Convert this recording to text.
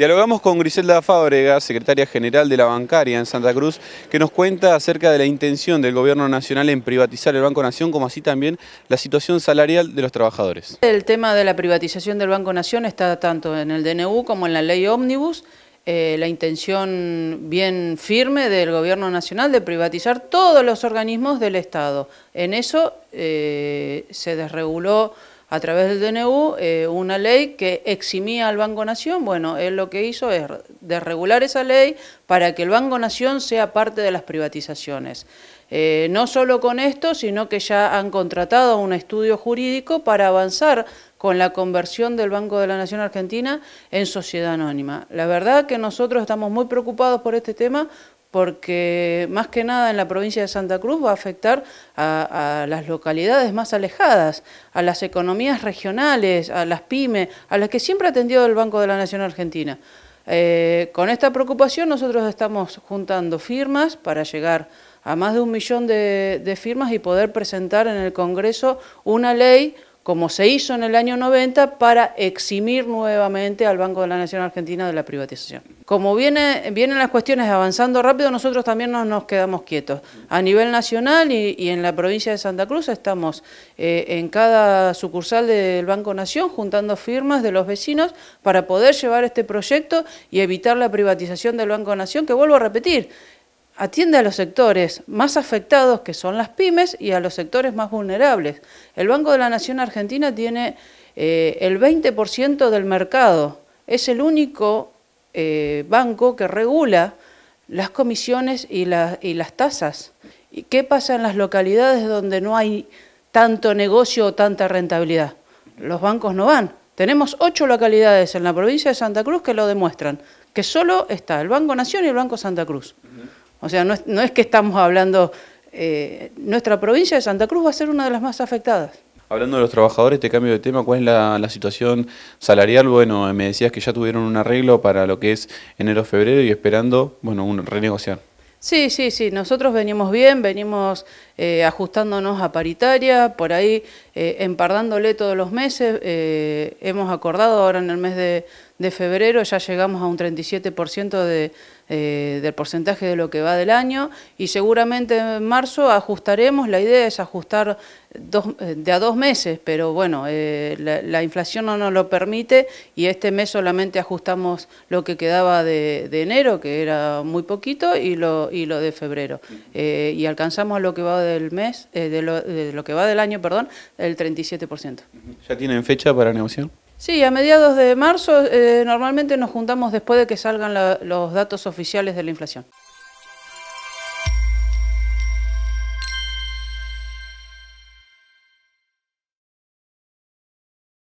Dialogamos con Griselda Fábrega, secretaria general de la bancaria en Santa Cruz, que nos cuenta acerca de la intención del Gobierno Nacional en privatizar el Banco Nación, como así también la situación salarial de los trabajadores. El tema de la privatización del Banco Nación está tanto en el DNU como en la ley Ómnibus, eh, la intención bien firme del Gobierno Nacional de privatizar todos los organismos del Estado. En eso eh, se desreguló a través del DNU eh, una ley que eximía al Banco Nación. Bueno, él lo que hizo es desregular esa ley para que el Banco Nación sea parte de las privatizaciones. Eh, no solo con esto, sino que ya han contratado un estudio jurídico para avanzar con la conversión del Banco de la Nación Argentina en sociedad anónima. La verdad que nosotros estamos muy preocupados por este tema porque más que nada en la provincia de Santa Cruz va a afectar a, las localidades más alejadas, a las economías regionales, a las pymes, a las que siempre ha atendido el Banco de la Nación Argentina. Eh, con esta preocupación nosotros estamos juntando firmas para llegar a más de un millón de firmas y poder presentar en el Congreso una ley como se hizo en el año 90, para eximir nuevamente al Banco de la Nación Argentina de la privatización. Como viene, vienen las cuestiones avanzando rápido, nosotros también nos quedamos quietos. A nivel nacional y, en la provincia de Santa Cruz estamos eh, en cada sucursal del Banco Nación juntando firmas de los vecinos para poder llevar este proyecto y evitar la privatización del Banco Nación, que vuelvo a repetir, atiende a los sectores más afectados, que son las pymes, y a los sectores más vulnerables. El Banco de la Nación Argentina tiene eh, el 20% del mercado. Es el único eh, banco que regula las comisiones y, y las tasas. ¿Y qué pasa en las localidades donde no hay tanto negocio o tanta rentabilidad? Los bancos no van. Tenemos ocho localidades en la provincia de Santa Cruz que lo demuestran, que solo está el Banco Nación y el Banco Santa Cruz. O sea, no es, que estamos hablando, eh, nuestra provincia de Santa Cruz va a ser una de las más afectadas. Hablando de los trabajadores, te cambio de tema, ¿cuál es la, la, situación salarial? Bueno, eh, me decías que ya tuvieron un arreglo para lo que es enero-febrero y esperando, bueno, un renegociar. Sí, sí, sí, nosotros venimos bien, venimos eh, ajustándonos a paritaria, por ahí eh, empardándole todos los meses. Eh, hemos acordado ahora en el mes de, febrero, ya llegamos a un 37% del porcentaje de lo que va del año y seguramente en marzo ajustaremos, la idea es ajustar de a dos meses, pero bueno, la, inflación no nos lo permite y este mes solamente ajustamos lo que quedaba de, enero, que era muy poquito, y lo, y lo de febrero. y alcanzamos lo que va de del mes, eh, de, lo, que va del año, perdón, el 37%. ¿Ya tienen fecha para negociar? Sí, a mediados de marzo eh, normalmente nos juntamos después de que salgan los datos oficiales de la inflación.